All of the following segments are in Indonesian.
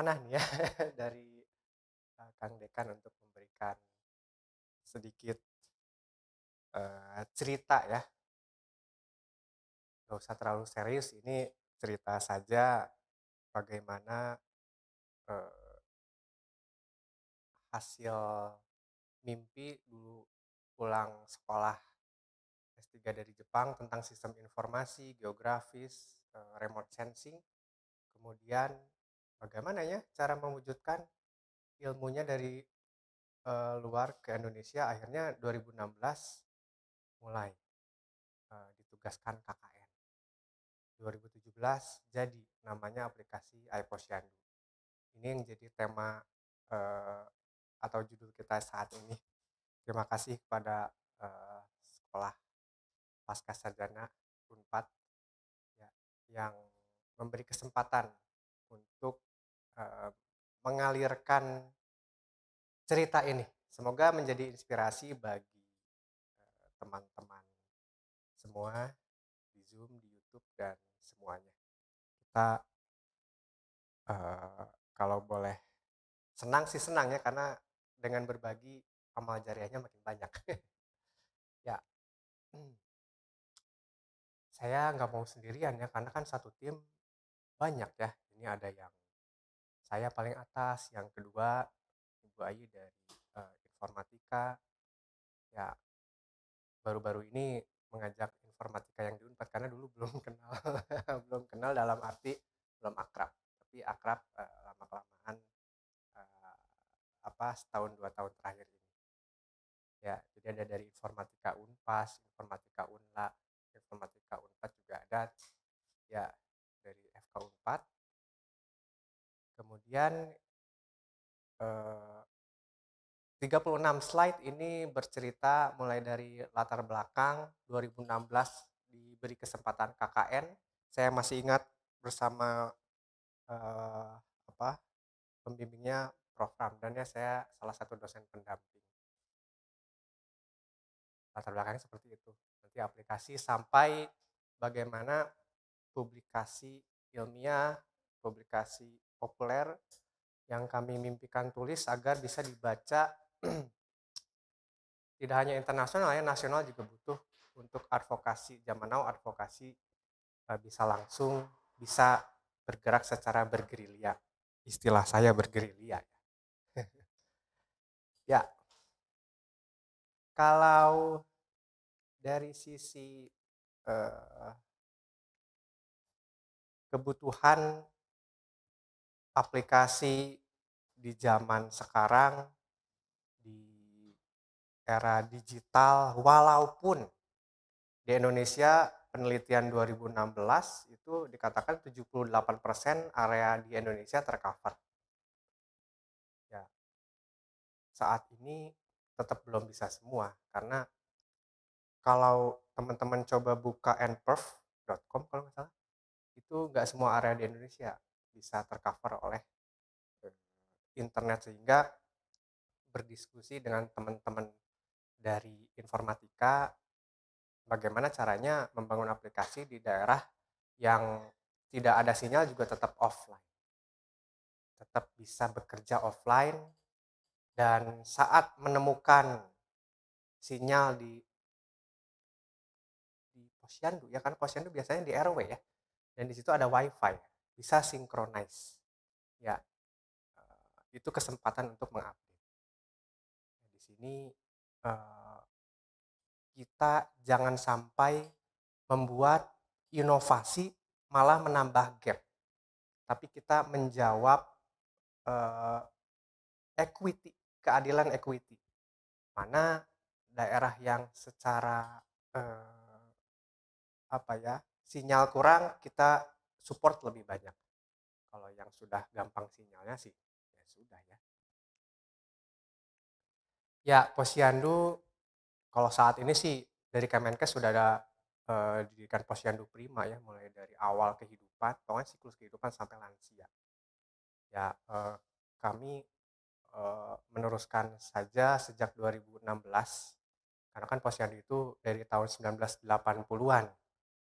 amanah nih ya dari uh, Kang Dekan untuk memberikan sedikit uh, cerita ya. Gak usah terlalu serius, ini cerita saja bagaimana uh, hasil mimpi dulu pulang sekolah S3 dari Jepang tentang sistem informasi, geografis, remote sensing. Kemudian bagaimana ya cara mewujudkan ilmunya dari uh, luar ke Indonesia akhirnya 2016 mulai uh, ditugaskan KKN 2017 jadi namanya aplikasi iPosyandu ini yang jadi tema uh, atau judul kita saat ini terima kasih kepada uh, sekolah pasca sarjana Unpad ya, yang memberi kesempatan untuk Eh, mengalirkan cerita ini. Semoga menjadi inspirasi bagi eh, teman-teman semua di Zoom, di YouTube dan semuanya. Kita uh, kalau boleh senang sih senang ya karena dengan berbagi amal jariahnya makin banyak. ya. Hmm. Saya nggak mau sendirian ya karena kan satu tim banyak ya. Ini ada yang saya paling atas yang kedua ibu Ayu dari uh, informatika ya baru-baru ini mengajak informatika yang diunpad karena dulu belum kenal belum kenal dalam arti belum akrab tapi akrab uh, eh, lama kelamaan uh, eh, apa setahun dua tahun terakhir ini ya jadi ada dari informatika unpas informatika unla informatika unpad juga ada ya dari fk unpad Kemudian eh, 36 slide ini bercerita mulai dari latar belakang 2016 diberi kesempatan KKN. Saya masih ingat bersama eh, apa pembimbingnya Prof Ramdan ya saya salah satu dosen pendamping. Latar belakangnya seperti itu. Nanti aplikasi sampai bagaimana publikasi ilmiah, publikasi populer yang kami mimpikan tulis agar bisa dibaca tidak hanya internasional ya nasional juga butuh untuk advokasi zaman now advokasi eh, bisa langsung bisa bergerak secara bergerilya istilah saya bergerilya ya, ya. kalau dari sisi uh, kebutuhan aplikasi di zaman sekarang di era digital walaupun di Indonesia penelitian 2016 itu dikatakan 78% area di Indonesia tercover. Ya. Saat ini tetap belum bisa semua karena kalau teman-teman coba buka nperf.com kalau nggak salah itu nggak semua area di Indonesia bisa tercover oleh eh, internet sehingga berdiskusi dengan teman-teman dari informatika bagaimana caranya membangun aplikasi di daerah yang tidak ada sinyal juga tetap offline tetap bisa bekerja offline dan saat menemukan sinyal di di posyandu ya kan posyandu biasanya di RW ya dan di situ ada wifi bisa synchronize. Ya, eh, itu kesempatan untuk mengupdate. Nah, di sini eh, kita jangan sampai membuat inovasi malah menambah gap, tapi kita menjawab eh, equity, keadilan equity. Mana daerah yang secara apa ya sinyal kurang kita support lebih banyak kalau yang sudah gampang sinyalnya sih ya sudah ya ya posyandu kalau saat ini sih dari Kemenkes sudah ada eh, posyandu prima ya mulai dari awal kehidupan pokoknya siklus kehidupan sampai lansia ya eh, kami eh, meneruskan saja sejak 2016 karena kan posyandu itu dari tahun 1980-an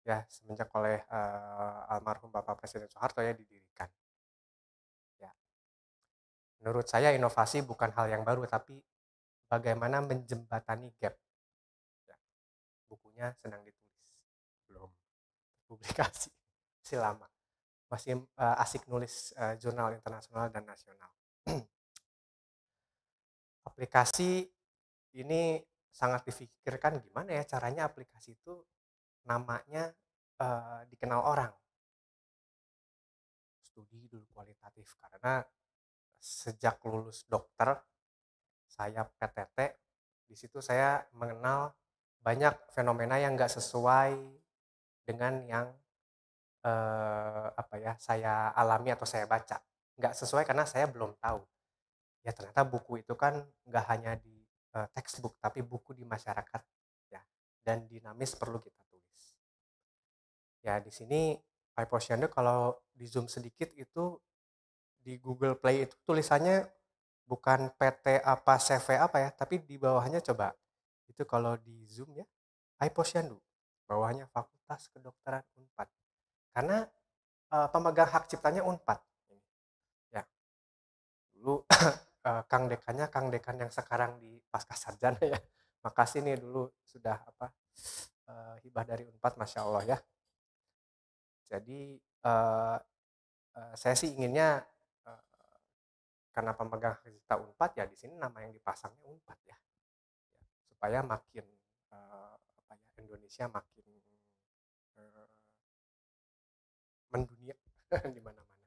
ya semenjak oleh uh, almarhum Bapak Presiden Soeharto ya didirikan. Ya. Menurut saya inovasi bukan hal yang baru tapi bagaimana menjembatani gap. Ya. Bukunya sedang ditulis, belum publikasi, masih lama, masih uh, asik nulis uh, jurnal internasional dan nasional. aplikasi ini sangat difikirkan gimana ya caranya aplikasi itu namanya uh, dikenal orang studi dulu kualitatif karena sejak lulus dokter saya PTT di situ saya mengenal banyak fenomena yang nggak sesuai dengan yang eh, apa ya saya alami atau saya baca nggak sesuai karena saya belum tahu ya ternyata buku itu kan nggak hanya di eh, textbook tapi buku di masyarakat ya dan dinamis perlu kita ya di sini Posyandu kalau di zoom sedikit itu di Google Play itu tulisannya bukan PT apa CV apa ya tapi di bawahnya coba itu kalau di zoom ya Posyandu bawahnya Fakultas Kedokteran Unpad karena uh, pemegang hak ciptanya Unpad ya dulu uh, Kang dekannya Kang dekan yang sekarang di pasca sarjana ya makasih nih dulu sudah apa uh, hibah dari Unpad masya Allah ya jadi uh, uh, saya sih inginnya uh, karena pemegang hak cipta Unpad ya di sini nama yang dipasangnya Unpad ya. ya supaya makin uh, Indonesia makin uh, mendunia di mana-mana.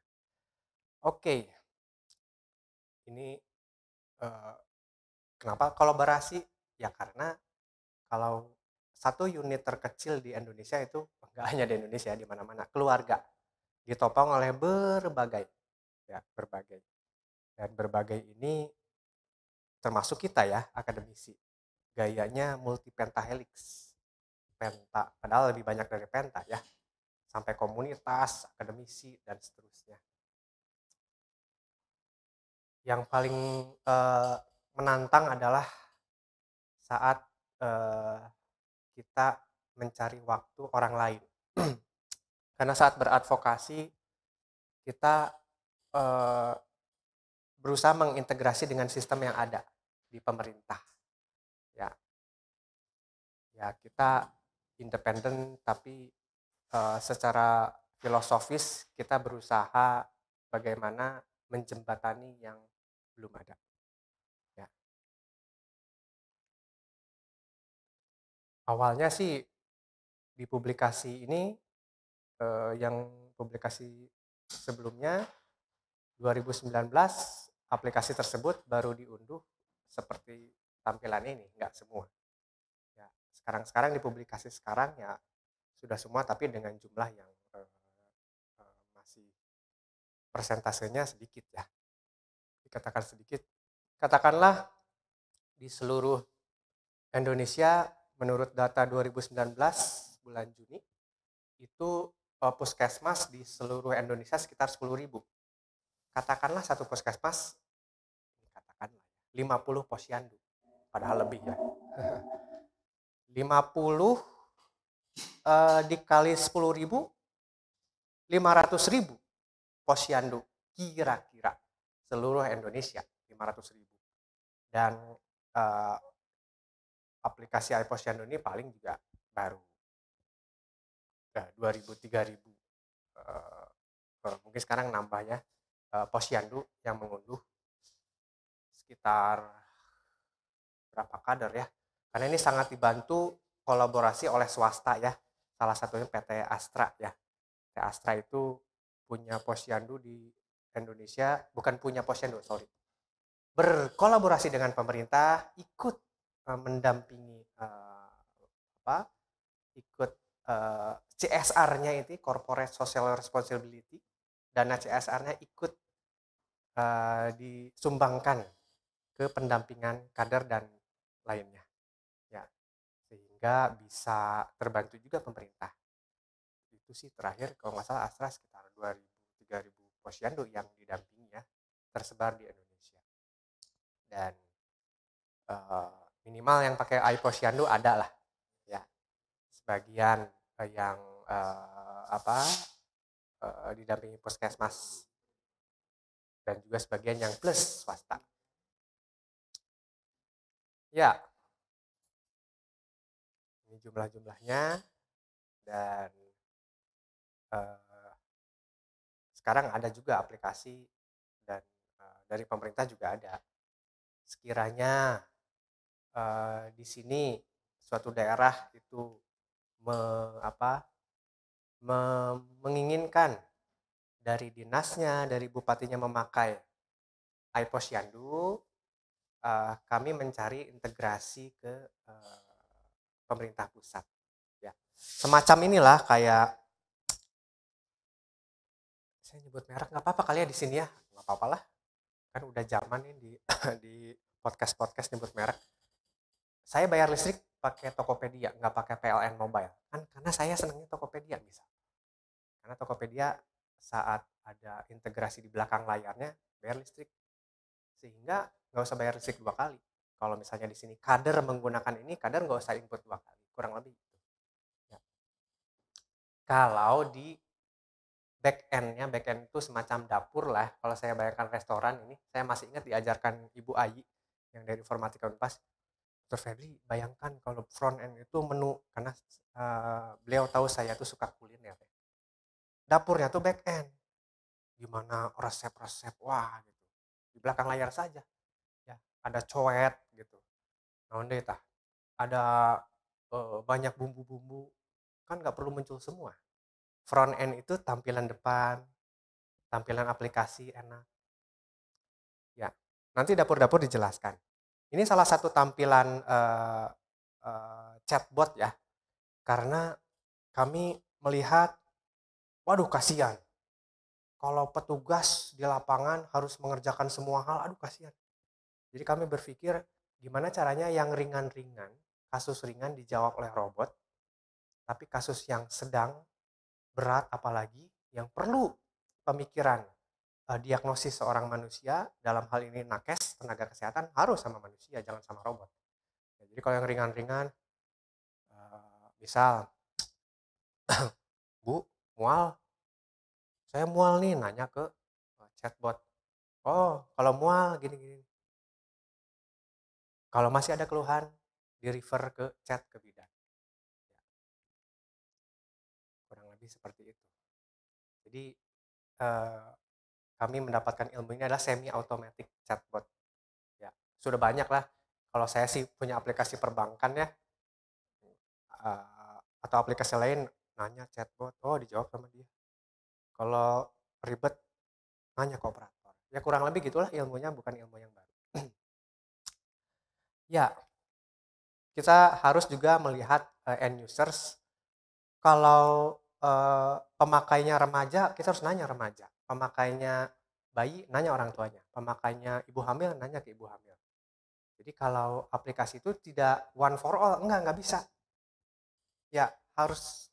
Oke. Okay. Ini uh, kenapa kolaborasi? Ya karena kalau satu unit terkecil di Indonesia itu nggak hanya di Indonesia di mana-mana keluarga ditopang oleh berbagai ya berbagai dan berbagai ini termasuk kita ya akademisi gayanya multi pentahelix penta padahal lebih banyak dari penta ya sampai komunitas akademisi dan seterusnya yang paling eh, menantang adalah saat eh, kita mencari waktu orang lain. Karena saat beradvokasi kita eh, berusaha mengintegrasi dengan sistem yang ada di pemerintah. Ya. Ya, kita independen tapi eh, secara filosofis kita berusaha bagaimana menjembatani yang belum ada. Ya. awalnya sih di publikasi ini eh, yang publikasi sebelumnya 2019 aplikasi tersebut baru diunduh seperti tampilan ini, nggak semua. Ya, sekarang sekarang publikasi sekarang ya sudah semua tapi dengan jumlah yang eh, eh, masih persentasenya sedikit ya. Dikatakan sedikit, katakanlah di seluruh Indonesia menurut data 2019 bulan Juni itu uh, puskesmas di seluruh Indonesia sekitar ribu Katakanlah satu puskesmas katakanlah 50 ya, posyandu. Padahal lebih ya. 50 uh, eh, dikali ribu 10.000 500.000 posyandu kira-kira seluruh Indonesia ribu Dan uh, aplikasi iPosyandu ini paling juga baru udah 2000 3000 uh, uh, mungkin sekarang nambah ya uh, eh, posyandu yang mengunduh sekitar berapa kader ya karena ini sangat dibantu kolaborasi oleh swasta ya salah satunya PT Astra ya PT Astra itu punya posyandu di Indonesia bukan punya posyandu sorry berkolaborasi dengan pemerintah ikut eh, mendampingi uh, apa ikut Eh, CSR-nya itu corporate social responsibility dana CSR-nya ikut uh, disumbangkan ke pendampingan kader dan lainnya ya sehingga bisa terbantu juga pemerintah itu sih terakhir kalau nggak salah Astra sekitar 2000 3000 posyandu yang didampingi ya tersebar di Indonesia dan uh, minimal yang pakai AI posyandu ada lah ya sebagian Eh, yang uh, apa uh, didampingi puskesmas dan juga sebagian yang plus swasta. Ya, ini jumlah-jumlahnya dan uh, sekarang ada juga aplikasi dan uh, dari pemerintah juga ada. Sekiranya uh, di sini suatu daerah itu me, apa me, menginginkan dari dinasnya, dari bupatinya memakai iPosyandu, uh, eh, kami mencari integrasi ke uh, pemerintah pusat. Ya, semacam inilah kayak saya nyebut merek nggak apa-apa kali ya di sini ya, nggak apa-apa lah. Kan udah zaman ini di di podcast podcast nyebut merek. Saya bayar listrik pakai Tokopedia, nggak pakai PLN Mobile. Kan karena saya senangnya Tokopedia bisa Karena Tokopedia saat ada integrasi di belakang layarnya bayar listrik. Sehingga nggak usah bayar listrik dua kali. Kalau misalnya di sini kader menggunakan ini, kader nggak usah input dua kali, kurang lebih itu Ya. Kalau di back end-nya, back end itu semacam dapur lah kalau saya bayangkan restoran ini saya masih ingat diajarkan ibu Ayi yang dari informatika Unpas Dr. Febri, bayangkan kalau front end itu menu karena uh, beliau tahu saya itu suka kuliner. Ya. Dapurnya tuh back end. Gimana resep-resep wah gitu. Di belakang layar saja. Ya, ada coet gitu. Nah, deh tah. Ada uh, banyak bumbu-bumbu kan nggak perlu muncul semua. Front end itu tampilan depan, tampilan aplikasi enak. Ya, nanti dapur-dapur dijelaskan ini salah satu tampilan uh, uh, chatbot ya, karena kami melihat, waduh kasihan, kalau petugas di lapangan harus mengerjakan semua hal, aduh kasihan. Jadi kami berpikir gimana caranya yang ringan-ringan, kasus ringan dijawab oleh robot, tapi kasus yang sedang, berat apalagi, yang perlu pemikiran Eh, diagnosis seorang manusia dalam hal ini nakes tenaga kesehatan harus sama manusia jangan sama robot ya, jadi kalau yang ringan-ringan uh, misal bu mual saya mual nih nanya ke eh, chatbot oh kalau mual gini-gini kalau masih ada keluhan di refer ke chat ke bidan ya. kurang lebih seperti itu jadi eh, kami mendapatkan ilmu ini adalah semi automatic chatbot. Ya, sudah banyak lah. Kalau saya sih punya aplikasi perbankan ya, eh, atau aplikasi lain nanya chatbot, oh dijawab sama dia. Kalau ribet nanya ke operator. Ya kurang lebih gitulah ilmunya, bukan ilmu yang baru. ya, kita harus juga melihat uh, end users. Kalau uh, pemakainya remaja, kita harus nanya remaja pemakainya bayi nanya orang tuanya, pemakainya ibu hamil nanya ke ibu hamil. Jadi kalau aplikasi itu tidak one for all, enggak enggak bisa. Ya harus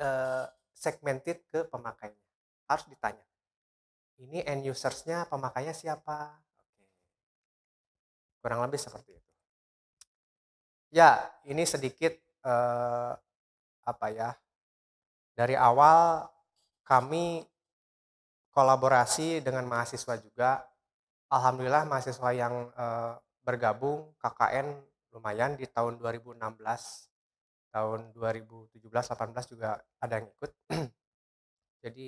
eh, segmented ke pemakainya, harus ditanya. Ini end usersnya pemakainya siapa? Oke. Kurang lebih seperti itu. Ya ini sedikit eh, apa ya dari awal kami kolaborasi dengan mahasiswa juga. Alhamdulillah mahasiswa yang eh, bergabung KKN lumayan di tahun 2016, tahun 2017, 18 juga ada yang ikut. Jadi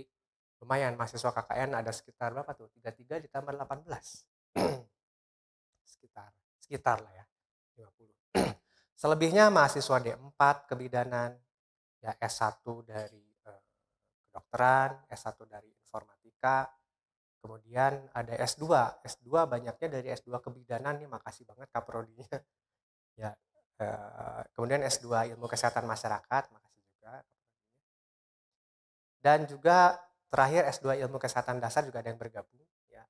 lumayan mahasiswa KKN ada sekitar berapa tuh? 33 ditambah 18. sekitar sekitar lah ya. 50. Selebihnya mahasiswa D4 kebidanan, ya S1 dari eh, kedokteran, S1 dari informatika. Kemudian ada S2. S2 banyaknya dari S2 kebidanan nih, makasih banget kaprodinya. ya. Eh, kemudian S2 ilmu kesehatan masyarakat, makasih juga Dan juga terakhir S2 ilmu kesehatan dasar juga ada yang bergabung ya.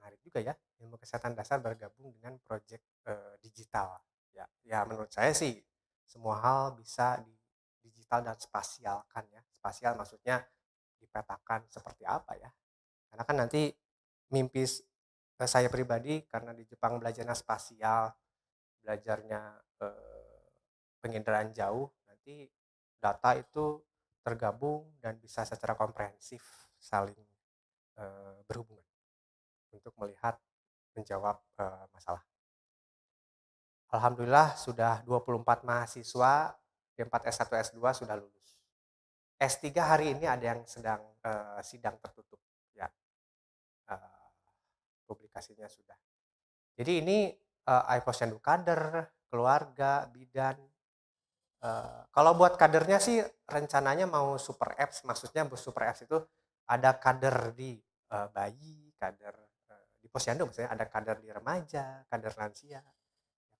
Menarik juga ya, ilmu kesehatan dasar bergabung dengan proyek eh, digital. Ya, ya menurut saya sih semua hal bisa di digital dan spasialkan ya. Spasial maksudnya dipetakan seperti apa ya karena kan nanti mimpi saya pribadi karena di Jepang belajarnya spasial belajarnya penginderaan jauh nanti data itu tergabung dan bisa secara komprehensif saling berhubungan untuk melihat menjawab eh, masalah Alhamdulillah sudah 24 mahasiswa D4 S1 S2 sudah lulus S3 hari ini ada yang sedang uh, sidang tertutup ya uh, publikasinya sudah jadi ini uh, eh, posyandu kader keluarga bidan uh, kalau buat kadernya sih rencananya mau super apps maksudnya super apps itu ada kader di uh, bayi kader di posyandu misalnya ada kader di remaja kader lansia ya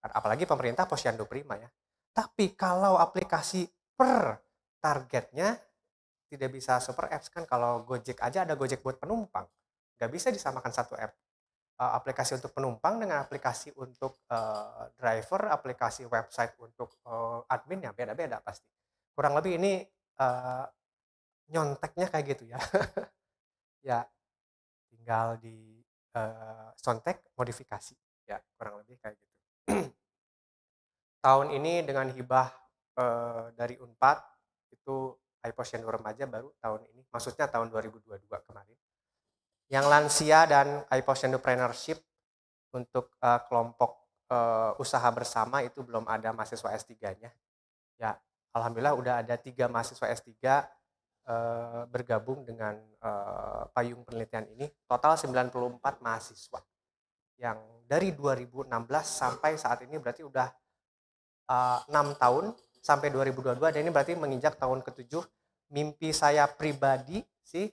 kan? apalagi pemerintah posyandu prima ya tapi kalau aplikasi per targetnya tidak bisa super apps kan kalau Gojek aja ada Gojek buat penumpang nggak bisa disamakan satu app eh, aplikasi untuk penumpang dengan aplikasi untuk uh, driver aplikasi website untuk uh, admin ya beda-beda pasti kurang lebih ini uh, nyonteknya kayak gitu ya ya tinggal di uh, sontek modifikasi ya kurang lebih kayak gitu tahun ini dengan hibah uh, dari Unpad itu iPosian remaja baru tahun ini, maksudnya tahun 2022 kemarin. Yang lansia dan iPosian Partnership untuk uh, kelompok uh, usaha bersama itu belum ada mahasiswa S3-nya. Ya, alhamdulillah udah ada tiga mahasiswa S3 uh, eh, bergabung dengan uh, payung penelitian ini. Total 94 mahasiswa yang dari 2016 sampai saat ini berarti udah enam uh, tahun sampai 2022 dan ini berarti menginjak tahun ke-7 mimpi saya pribadi sih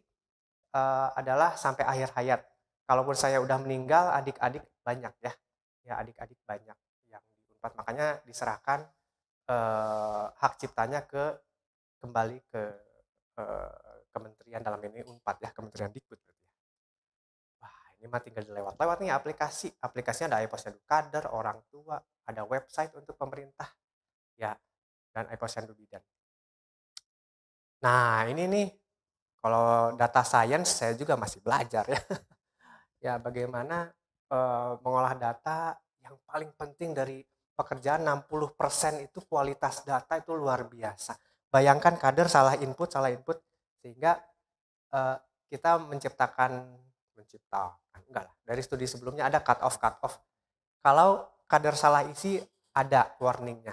uh, adalah sampai akhir hayat kalaupun saya udah meninggal adik-adik banyak ya ya adik-adik banyak yang di makanya diserahkan uh, hak ciptanya ke kembali ke uh, kementerian dalam ini Unpad ya Kementerian Dikbud ya. wah ini mah tinggal dilewat lewat nih aplikasi aplikasinya ada iPosnya kader orang tua ada website untuk pemerintah ya dan ekosendu bidan. Nah ini nih kalau data science saya juga masih belajar ya. ya bagaimana e, mengolah data yang paling penting dari pekerjaan 60% itu kualitas data itu luar biasa. Bayangkan kader salah input, salah input sehingga e, kita menciptakan menciptakan enggak lah. Dari studi sebelumnya ada cut off cut off. Kalau kader salah isi ada warningnya.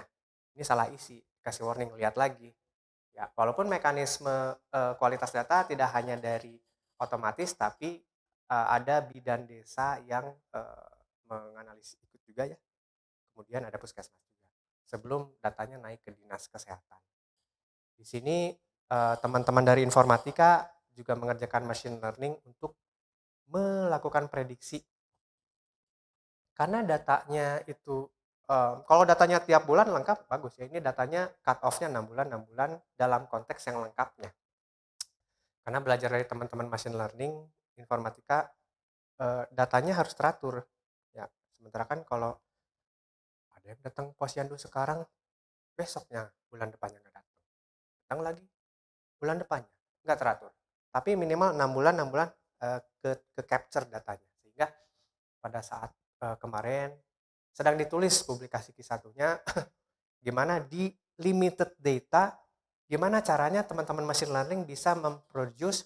Ini salah isi kasih warning lihat lagi ya walaupun mekanisme uh, kualitas data tidak hanya dari otomatis tapi uh, ada bidan desa yang uh, menganalisis ikut juga ya kemudian ada puskesmas juga sebelum datanya naik ke dinas kesehatan di sini teman-teman dari informatika juga mengerjakan machine learning untuk melakukan prediksi karena datanya itu Eh, kalau datanya tiap bulan lengkap bagus ya. Ini datanya cut off-nya 6 bulan 6 bulan dalam konteks yang lengkapnya. Karena belajar dari teman-teman machine learning, informatika eh, datanya harus teratur. Ya, sementara kan kalau ada yang datang posyandu sekarang besoknya bulan depannya nggak datang. Datang lagi bulan depannya nggak teratur. Tapi minimal 6 bulan 6 bulan eh, ke ke capture datanya sehingga pada saat kemarin sedang ditulis publikasi nya gimana di limited data gimana caranya teman-teman machine learning bisa memproduce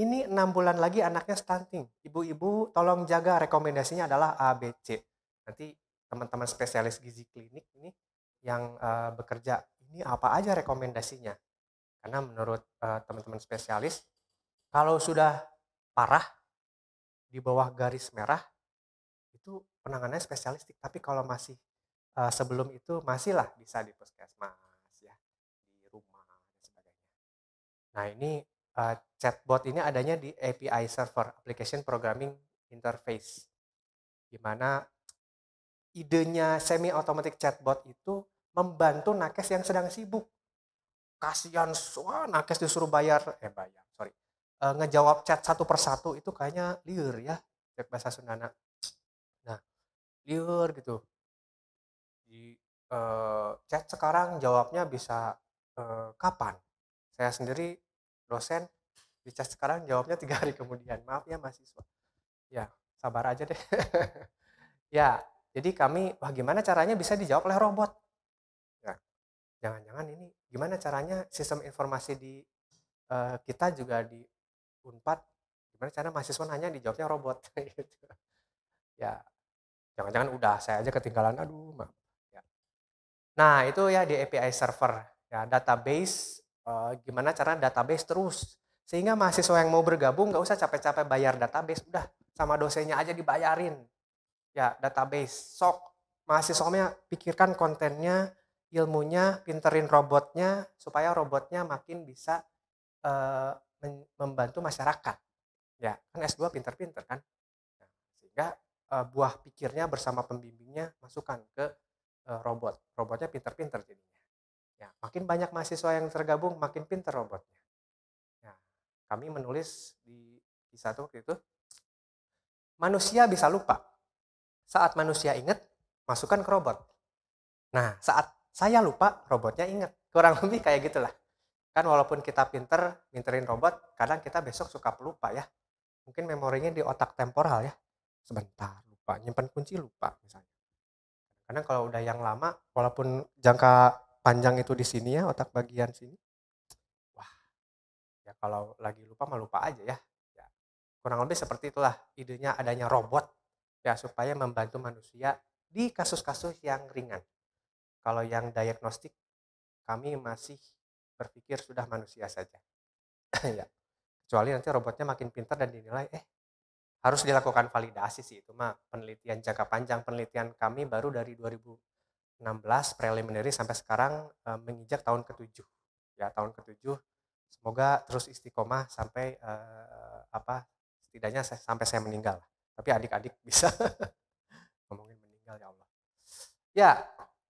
ini enam bulan lagi anaknya stunting. Ibu-ibu tolong jaga rekomendasinya adalah ABC. Nanti teman-teman spesialis gizi klinik ini yang uh, bekerja ini apa aja rekomendasinya? Karena menurut teman eh, teman-teman spesialis kalau sudah parah di bawah garis merah penanganannya spesialistik. Tapi kalau masih uh, sebelum itu masihlah bisa di puskesmas ya, di rumah dan sebagainya. Nah ini uh, chatbot ini adanya di API server (Application Programming Interface), di idenya semi automatic chatbot itu membantu nakes yang sedang sibuk. Kasihan, semua nakes disuruh bayar, eh bayar, sorry, uh, ngejawab chat satu persatu itu kayaknya liur ya, bahasa Sundana. Nah, liur gitu di uh, chat sekarang jawabnya bisa uh, kapan saya sendiri dosen di chat sekarang jawabnya tiga hari kemudian maaf ya mahasiswa ya sabar aja deh ya jadi kami bagaimana caranya bisa dijawab oleh robot ya jangan-jangan ini gimana caranya sistem informasi di uh, kita juga di unpad gimana cara mahasiswa nanya dijawabnya robot gitu. ya Jangan-jangan udah saya aja ketinggalan. Aduh, maaf. Ya. Nah, itu ya di API server. Ya, database e, gimana cara database terus sehingga mahasiswa yang mau bergabung nggak usah capek-capek bayar database, udah sama dosennya aja dibayarin. Ya, database. Sok mahasiswanya pikirkan kontennya, ilmunya, pinterin robotnya supaya robotnya makin bisa e, membantu masyarakat. Ya, kan S2 pinter-pinter kan. Nah, sehingga uh, buah pikirnya bersama pembimbingnya masukkan ke uh, robot. Robotnya pinter-pinter jadinya. Ya, makin banyak mahasiswa yang tergabung, makin pinter robotnya. Ya, kami menulis di, di satu waktu itu, manusia bisa lupa. Saat manusia ingat, masukkan ke robot. Nah, saat saya lupa, robotnya ingat. Kurang lebih kayak gitulah kan walaupun kita pinter minterin robot kadang kita besok suka pelupa ya mungkin memorinya di otak temporal ya sebentar lupa nyimpan kunci lupa misalnya karena kalau udah yang lama walaupun jangka panjang itu di sini ya otak bagian sini wah ya kalau lagi lupa mah lupa aja ya, ya kurang lebih seperti itulah idenya adanya robot ya supaya membantu manusia di kasus-kasus yang ringan kalau yang diagnostik kami masih berpikir sudah manusia saja ya kecuali nanti robotnya makin pintar dan dinilai eh harus dilakukan validasi sih itu mah penelitian jangka panjang penelitian kami baru dari 2016 preliminary sampai sekarang e, menginjak tahun ke-7 ya tahun ke-7 semoga terus istiqomah sampai e, apa setidaknya saya, sampai saya meninggal tapi adik-adik bisa ngomongin meninggal ya Allah ya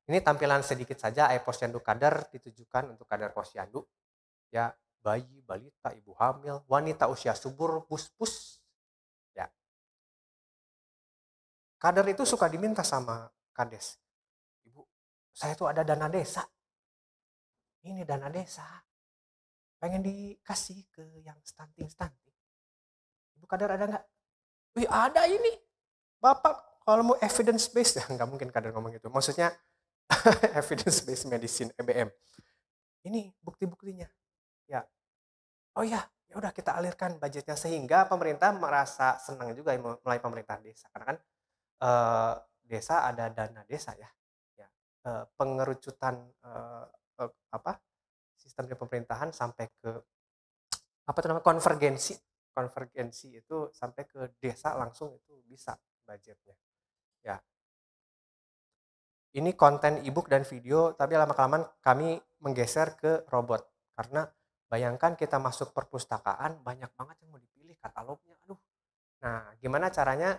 ini tampilan sedikit saja air posyandu kader ditujukan untuk kader posyandu ya bayi balita ibu hamil wanita usia subur pus-pus Kader itu suka diminta sama kades. Ibu, saya tuh ada dana desa. Ini dana desa. Pengen dikasih ke yang stunting-stunting. Ibu kader ada nggak? Wih ada ini. Bapak kalau mau evidence based, ya nggak mungkin kader ngomong gitu. Maksudnya evidence based medicine EBM. Ini bukti-buktinya. Ya. Oh ya, ya udah kita alirkan budgetnya sehingga pemerintah merasa senang juga ya, mulai pemerintah desa karena kan e, desa ada dana desa ya, ya e, pengerucutan e, e, apa sistem pemerintahan sampai ke apa namanya konvergensi konvergensi itu sampai ke desa langsung itu bisa budgetnya ya ini konten ebook dan video tapi lama kelamaan kami menggeser ke robot karena bayangkan kita masuk perpustakaan banyak banget yang mau dipilih katalognya aduh nah gimana caranya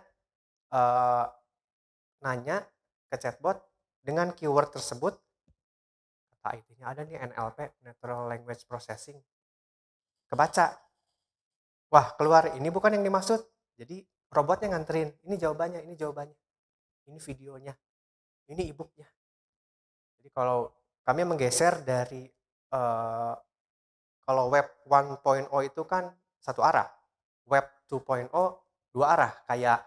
uh, nanya ke chatbot dengan keyword tersebut kata it ada nih NLP Natural Language Processing kebaca wah keluar ini bukan yang dimaksud jadi robotnya nganterin ini jawabannya ini jawabannya ini videonya ini ebooknya jadi kalau kami menggeser dari uh, kalau web 1.0 itu kan satu arah web 2.0 dua arah kayak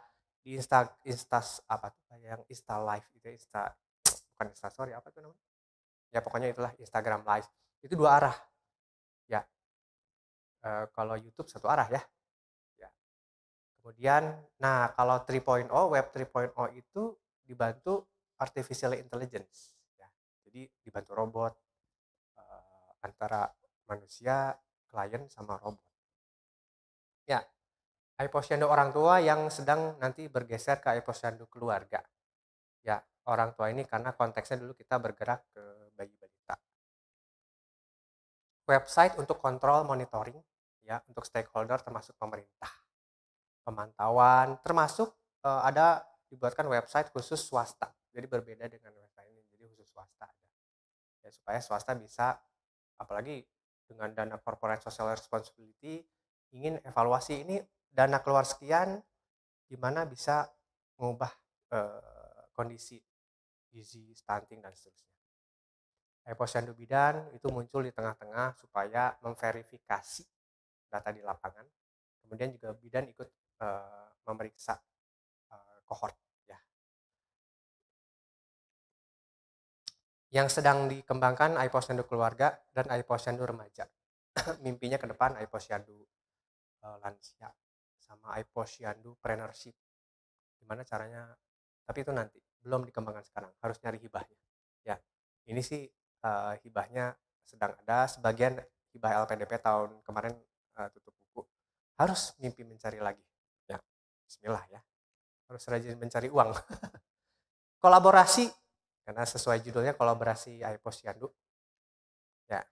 di insta insta apa tuh yang insta live itu ya, insta bukan insta sorry apa itu namanya ya pokoknya itulah Instagram live itu dua arah ya e, kalau YouTube satu arah ya ya kemudian nah kalau 3.0 web 3.0 itu dibantu artificial intelligence ya jadi dibantu robot e, antara manusia klien sama robot ya air posyandu orang tua yang sedang nanti bergeser ke air posyandu keluarga. Ya, orang tua ini karena konteksnya dulu kita bergerak ke bayi balita. Website untuk kontrol monitoring ya untuk stakeholder termasuk pemerintah. Pemantauan termasuk e, ada dibuatkan website khusus swasta. Jadi berbeda dengan website ini, jadi khusus swasta ada. Ya supaya swasta bisa apalagi dengan dana corporate social responsibility ingin evaluasi ini dana keluar sekian gimana bisa mengubah kondisi gizi stunting dan seterusnya posyandu bidan itu muncul di tengah-tengah supaya memverifikasi data di lapangan. Kemudian juga bidan ikut e, memeriksa e, kohort ya. Yang sedang dikembangkan posyandu keluarga dan posyandu remaja. Mimpinya ke depan posyandu e, lansia sama Posyandu Preneurship. Gimana caranya? Tapi itu nanti belum dikembangkan sekarang. Harus nyari hibahnya. Ya, ini sih uh, hibahnya sedang ada. Sebagian hibah LPDP tahun kemarin uh, tutup buku. Harus mimpi mencari lagi. Ya, Bismillah ya. Harus rajin mencari uang. kolaborasi karena sesuai judulnya kolaborasi Posyandu. Ya,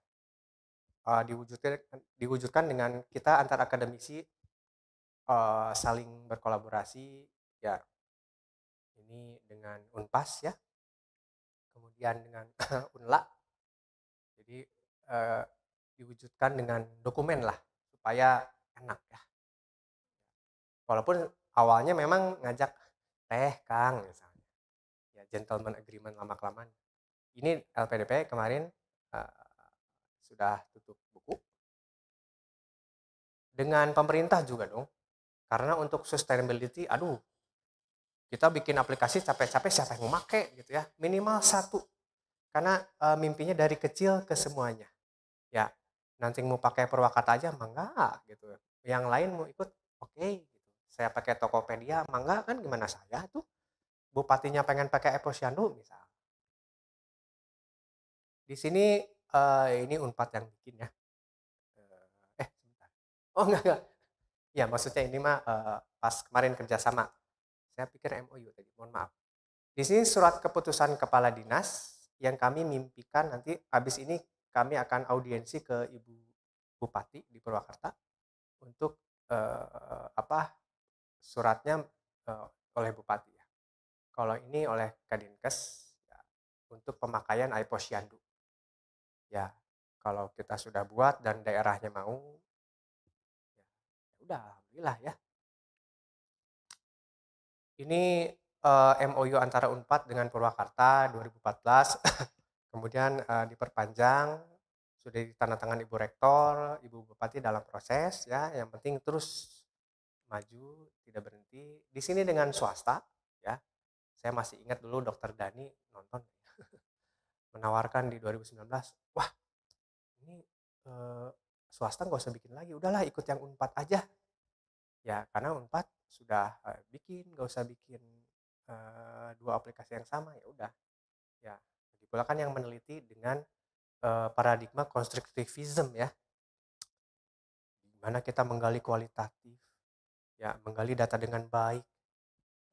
uh, diwujudkan, diwujudkan dengan kita antar akademisi uh, saling berkolaborasi ya ini dengan Unpas ya kemudian dengan Unla jadi uh, diwujudkan dengan dokumen lah supaya enak ya walaupun awalnya memang ngajak teh Kang misalnya ya gentleman agreement lama kelamaan ini LPDP kemarin uh, sudah tutup buku dengan pemerintah juga dong karena untuk sustainability, aduh, kita bikin aplikasi capek-capek siapa yang mau pakai, gitu ya. Minimal satu. Karena e, mimpinya dari kecil ke semuanya. Ya, nanti mau pakai perwakata aja, mangga gitu. Yang lain mau ikut, oke okay, gitu. Saya pakai Tokopedia, mangga kan gimana saya tuh. Bupatinya pengen pakai Eposyandu misal. Di sini e, ini unpad yang bikin ya. eh, eh sebentar. Oh enggak enggak Ya maksudnya ini mah uh, pas kemarin kerjasama. Saya pikir MOU tadi, mohon maaf. Di sini surat keputusan kepala dinas yang kami mimpikan nanti habis ini kami akan audiensi ke Ibu Bupati di Purwakarta untuk uh, apa suratnya uh, oleh Bupati ya. Kalau ini oleh Kadinkes ya, untuk pemakaian Aiposyandu. Ya, kalau kita sudah buat dan daerahnya mau udah alhamdulillah ya ini uh, eh, MOU antara Unpad dengan Purwakarta 2014 kemudian uh, diperpanjang sudah tangan Ibu Rektor, Ibu Bupati dalam proses ya yang penting terus maju tidak berhenti di sini dengan swasta ya saya masih ingat dulu dokter Dani nonton menawarkan di 2019 wah ini eh, swasta nggak usah bikin lagi udahlah ikut yang unpad aja ya karena unpad sudah uh, bikin nggak usah bikin uh, dua aplikasi yang sama ya udah ya lagi pula kan yang meneliti dengan uh, paradigma konstruktivism ya dimana kita menggali kualitatif ya menggali data dengan baik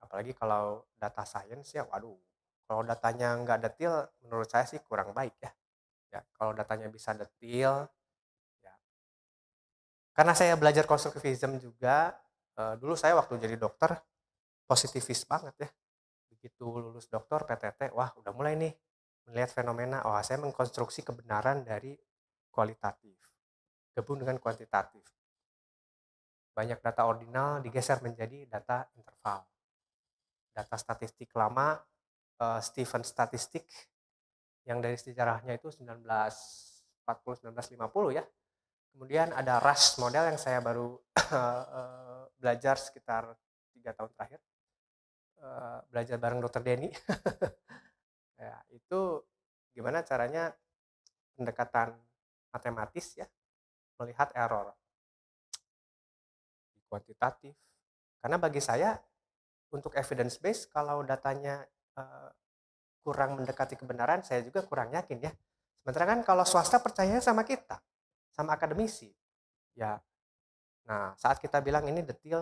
apalagi kalau data science ya waduh kalau datanya nggak detail menurut saya sih kurang baik ya ya kalau datanya bisa detail karena saya belajar konstruktivisme juga uh, dulu saya waktu jadi dokter positivis banget ya begitu lulus dokter PTT wah udah mulai nih melihat fenomena oh saya mengkonstruksi kebenaran dari kualitatif gabung dengan kuantitatif banyak data ordinal digeser menjadi data interval data statistik lama uh, Stephen statistik yang dari sejarahnya itu 1940 1950 ya Kemudian ada Rush model yang saya baru eh, belajar sekitar tiga tahun terakhir. Eh, belajar bareng dokter Denny. ya, itu gimana caranya pendekatan matematis ya melihat error kuantitatif karena bagi saya untuk evidence base kalau datanya eh, kurang mendekati kebenaran saya juga kurang yakin ya sementara kan kalau swasta percaya sama kita sama akademisi ya nah saat kita bilang ini detil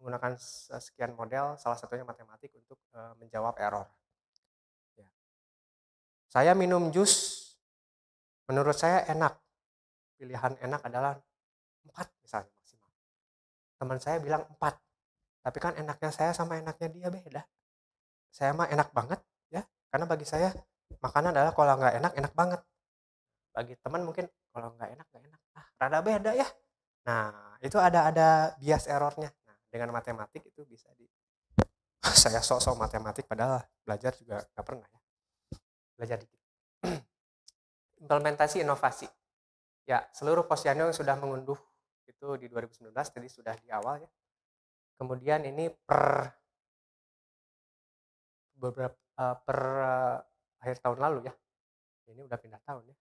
menggunakan sekian model salah satunya matematik untuk e, menjawab error ya. saya minum jus menurut saya enak pilihan enak adalah empat misalnya maksimal teman saya bilang empat tapi kan enaknya saya sama enaknya dia beda saya mah enak banget ya karena bagi saya makanan adalah kalau nggak enak enak banget bagi teman mungkin kalau nggak enak nggak enak ah rada beda ya nah itu ada ada bias errornya nah, dengan matematik itu bisa di saya sok-sok matematik padahal belajar juga nggak pernah ya belajar dikit implementasi inovasi ya seluruh posyandu yang sudah mengunduh itu di 2019 jadi sudah di awal ya kemudian ini per beberapa eh, per eh, akhir tahun lalu ya ini udah pindah tahun ya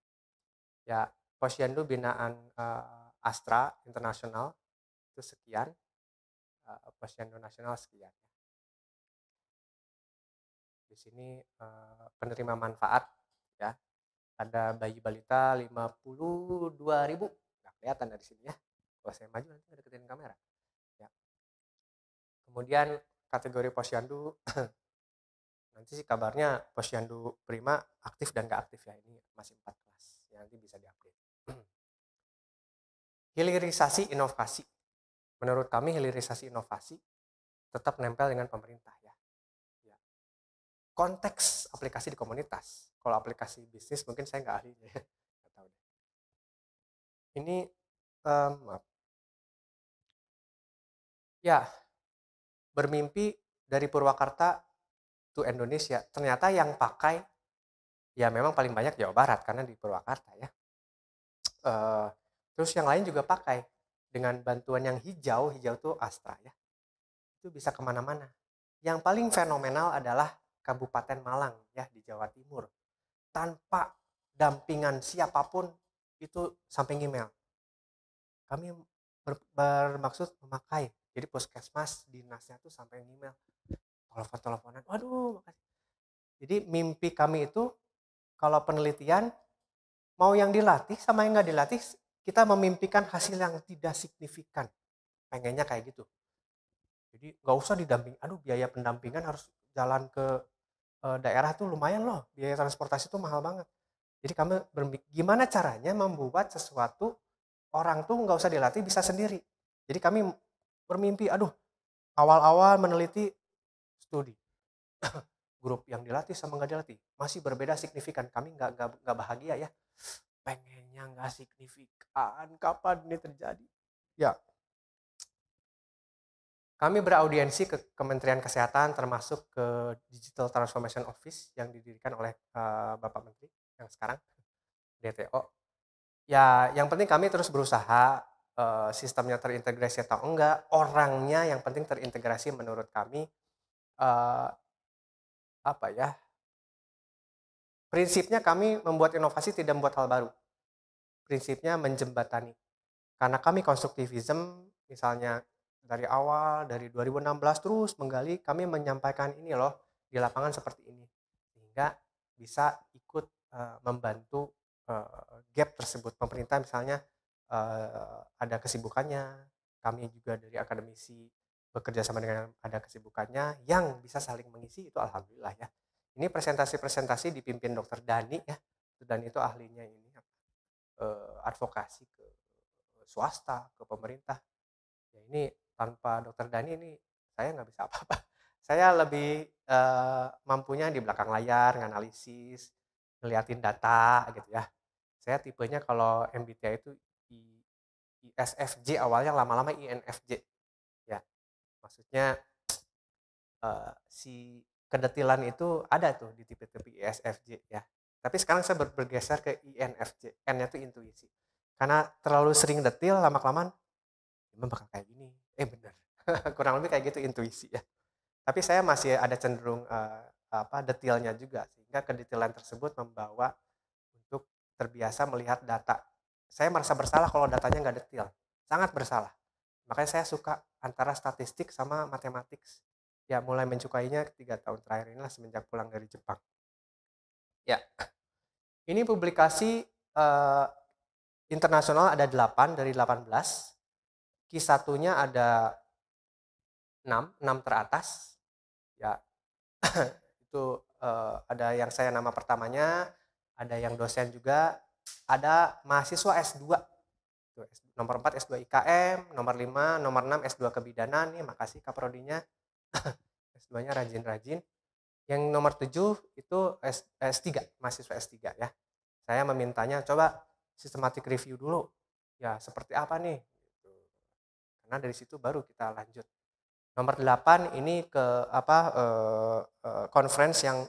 ya posyandu binaan uh, Astra Internasional itu sekian, uh, eh, posyandu nasional sekian. Di sini uh, penerima manfaat ya ada bayi balita 52 ribu nggak kelihatan dari sini ya kalau saya maju nanti ada deketin kamera ya. kemudian kategori posyandu nanti sih kabarnya posyandu prima aktif dan gak aktif ya ini masih empat kelas ya, nanti bisa diupdate hilirisasi inovasi. Menurut kami hilirisasi inovasi tetap nempel dengan pemerintah ya. ya. Konteks aplikasi di komunitas. Kalau aplikasi bisnis mungkin saya nggak ahlinya ya. Ini um, maaf. Ya, bermimpi dari Purwakarta to Indonesia. Ternyata yang pakai ya memang paling banyak Jawa Barat karena di Purwakarta ya uh, terus yang lain juga pakai dengan bantuan yang hijau hijau tuh Astra ya itu bisa kemana-mana yang paling fenomenal adalah Kabupaten Malang ya di Jawa Timur tanpa dampingan siapapun itu sampai email kami ber, bermaksud memakai jadi puskesmas dinasnya tuh sampai email telepon teleponan waduh makasih jadi mimpi kami itu kalau penelitian Mau yang dilatih sama yang nggak dilatih, kita memimpikan hasil yang tidak signifikan. Pengennya kayak gitu. Jadi nggak usah didamping. Aduh biaya pendampingan harus jalan ke e, daerah tuh lumayan loh. Biaya transportasi tuh mahal banget. Jadi kami gimana caranya membuat sesuatu orang tuh nggak usah dilatih bisa sendiri. Jadi kami bermimpi, aduh awal-awal meneliti studi grup yang dilatih sama nggak dilatih masih berbeda signifikan. Kami nggak nggak bahagia ya pengennya nggak signifikan kapan ini terjadi ya kami beraudiensi ke Kementerian Kesehatan termasuk ke Digital Transformation Office yang didirikan oleh uh, Bapak Menteri yang sekarang DTO. Ya, yang penting kami terus berusaha uh, sistemnya terintegrasi atau enggak, orangnya yang penting terintegrasi menurut kami uh, apa ya? Prinsipnya kami membuat inovasi tidak membuat hal baru. Prinsipnya menjembatani. Karena kami konstruktivism, misalnya dari awal, dari 2016 terus menggali, kami menyampaikan ini loh di lapangan seperti ini. Sehingga bisa ikut uh, membantu uh, gap tersebut. Pemerintah misalnya uh, ada kesibukannya, kami juga dari akademisi bekerja sama dengan ada kesibukannya yang bisa saling mengisi itu alhamdulillah ya. Ini presentasi-presentasi dipimpin Dokter Dani ya. Dani itu ahlinya ini eh, advokasi ke swasta, ke pemerintah. Ya ini tanpa Dokter Dani ini saya nggak bisa apa-apa. Saya lebih eh, mampunya di belakang layar, nganalisis, ngeliatin data gitu ya. Saya tipenya kalau MBTI itu ISFJ awalnya lama-lama INFJ ya maksudnya eh, si kedetilan itu ada tuh di tipe-tipe ISFJ ya. Tapi sekarang saya bergeser ke INFJ. N-nya itu intuisi. Karena terlalu sering detil lama-kelamaan ya, memang bakal kayak gini. Eh bener. Kurang lebih kayak gitu intuisi ya. Tapi saya masih ada cenderung uh, apa Detilnya juga sehingga kedetailan tersebut membawa untuk terbiasa melihat data. Saya merasa bersalah kalau datanya nggak detail, sangat bersalah. Makanya saya suka antara statistik sama matematik ya mulai mencukainya ketiga tahun terakhir inilah semenjak pulang dari Jepang. Ya, ini publikasi uh, internasional ada 8 dari 18. Q1-nya ada 6, 6 teratas. Ya. itu uh, ada yang saya nama pertamanya, ada yang dosen juga, ada mahasiswa S2. Nomor 4 S2 IKM, nomor 5, nomor 6 S2 kebidanan. Nih, makasih Kaprodinya. S2 nya rajin-rajin yang nomor 7 itu S, S3 mahasiswa S3 ya saya memintanya coba systematic review dulu ya seperti apa nih gitu. karena dari situ baru kita lanjut nomor 8 ini ke apa eh, eh, conference yang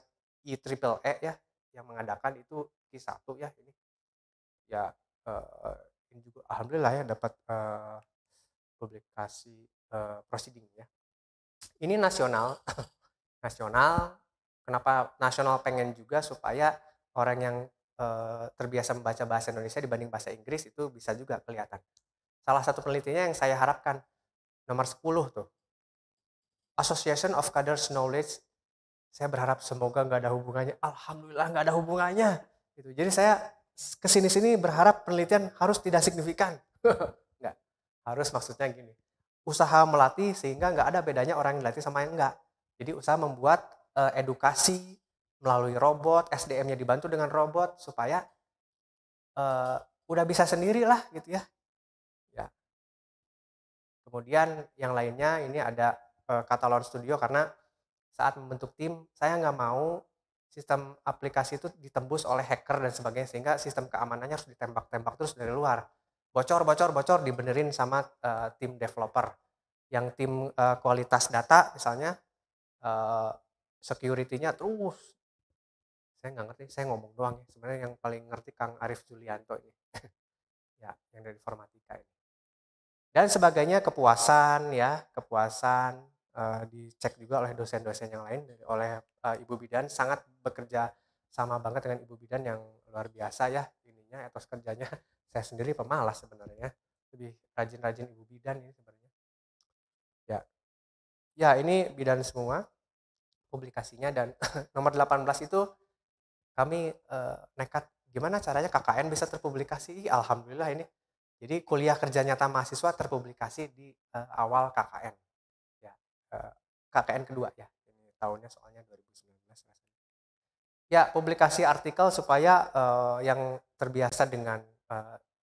I e triple E ya yang mengadakan itu Q1 ya ini ya eh, ini juga alhamdulillah ya dapat eh, publikasi eh, proceeding ya ini nasional nasional kenapa nasional pengen juga supaya orang yang e, terbiasa membaca bahasa Indonesia dibanding bahasa Inggris itu bisa juga kelihatan salah satu penelitiannya yang saya harapkan nomor 10 tuh Association of Cadres Knowledge saya berharap semoga nggak ada hubungannya alhamdulillah nggak ada hubungannya gitu jadi saya kesini sini berharap penelitian harus tidak signifikan nggak harus maksudnya gini usaha melatih sehingga nggak ada bedanya orang yang dilatih sama yang enggak. Jadi usaha membuat e, edukasi melalui robot, SDM-nya dibantu dengan robot supaya e, udah bisa sendiri lah gitu ya. ya. Kemudian yang lainnya ini ada e, eh, Catalan Studio karena saat membentuk tim saya nggak mau sistem aplikasi itu ditembus oleh hacker dan sebagainya sehingga sistem keamanannya harus ditembak-tembak terus dari luar bocor bocor bocor dibenerin sama uh, tim developer yang tim uh, kualitas data misalnya uh, security-nya terus saya nggak ngerti saya ngomong doang ya. sebenarnya yang paling ngerti Kang Arif Julianto ini ya yang dari informatika ini dan sebagainya kepuasan ya kepuasan uh, dicek juga oleh dosen-dosen yang lain oleh uh, Ibu Bidan sangat bekerja sama banget dengan Ibu Bidan yang luar biasa ya ininya etos kerjanya saya sendiri pemalas sebenarnya ya. lebih rajin-rajin ibu bidan ini sebenarnya ya ya ini bidan semua publikasinya dan nomor 18 itu kami e, nekat gimana caranya KKN bisa terpublikasi alhamdulillah ini jadi kuliah kerja nyata mahasiswa terpublikasi di e, awal KKN ya e, eh, KKN kedua ya ini tahunnya soalnya 2019 ya publikasi ya. artikel supaya e, yang terbiasa dengan e,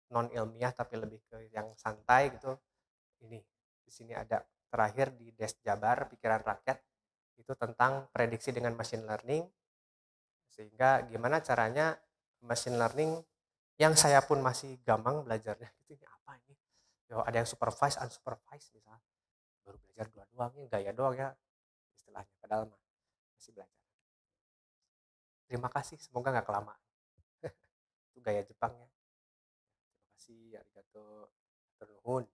non ilmiah tapi lebih ke yang santai gitu ini di sini ada terakhir di Des Jabar pikiran rakyat itu tentang prediksi dengan machine learning sehingga gimana caranya machine learning yang saya pun masih gamang belajarnya itu ini apa ini Yo, ada yang supervised unsupervised bisa baru belajar dua ini ya, gaya doang ya istilahnya padahal masih belajar terima kasih semoga nggak kelamaan itu gaya Jepangnya kasih arigato atur